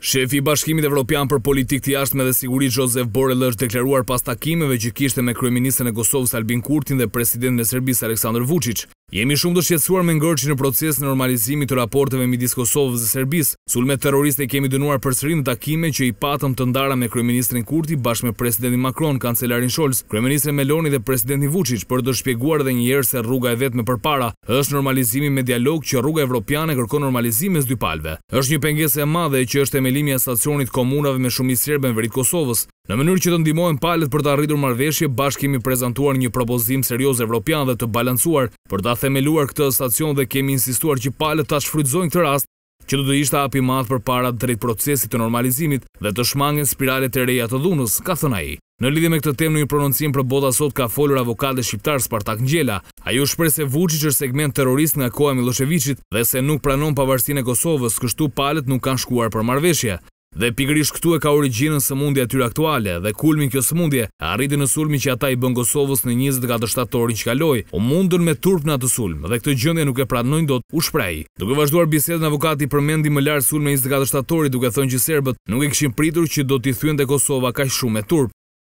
Shefi i Bashkimit Evropian për Politikë të Jashtme dhe Siguri Josef Borrell është deklaruar pas takimeve që kishte me kryeministën e Kosovës Albin Kurtin dhe presidentin e Serbisë Aleksandar Vučić. Jemi shumë të shqetsuar me ngërë që në proces në normalizimi të raporteve midis Kosovës dhe Serbis, sulme terroriste kemi dënuar përsërim në takime që i patëm të ndara me Kryeministrin Kurti bashkë me Presidentin Macron, Kancelarin Scholz, Kryeministrin Meloni dhe Presidentin Vucic për të shpjeguar dhe njëherë se rruga e vetë me përpara, është normalizimi me dialog që rruga evropiane kërko normalizimi e dy palve. është një pengese e madhe që është emelimi e stacionit komunave me shumë i sirbe në Kosovës, Në mënyrë që të ndimojnë palët për të arritur marveshje, bashkë kemi prezentuar një propozim serios evropian dhe të balancuar për të themeluar këtë stacion dhe kemi insistuar që palët të shfrytzojnë këtë rast që të dëjishtë api madhë për parat drejt procesit të normalizimit dhe të shmangin spiralet e reja të dhunës, ka thëna i. Në lidi me këtë tem në një prononcim për bota sot ka folur avokate shqiptar Spartak Njela, a ju shprej se vuqi që segment terrorist nga koa Miloševiqit dhe se nuk pranon pavarësine Kosovës, kështu palet nuk kanë shkuar për marveshja. Dhe pikërish këtu e ka originën së mundje atyre aktuale dhe kulmin kjo së mundje arriti në sulmi që ata i bën Kosovës në 24 shtatorin që kaloi o mundën me turp në atë sulm dhe këtë gjëndje nuk e pranojnë do të u shprej. Duke vazhduar bisedën avokati për mendi më larë sulme 24 shtatorit duke thënë që serbet nuk e këshim pritur që do t'i thynë dhe Kosova ka shumë e turp.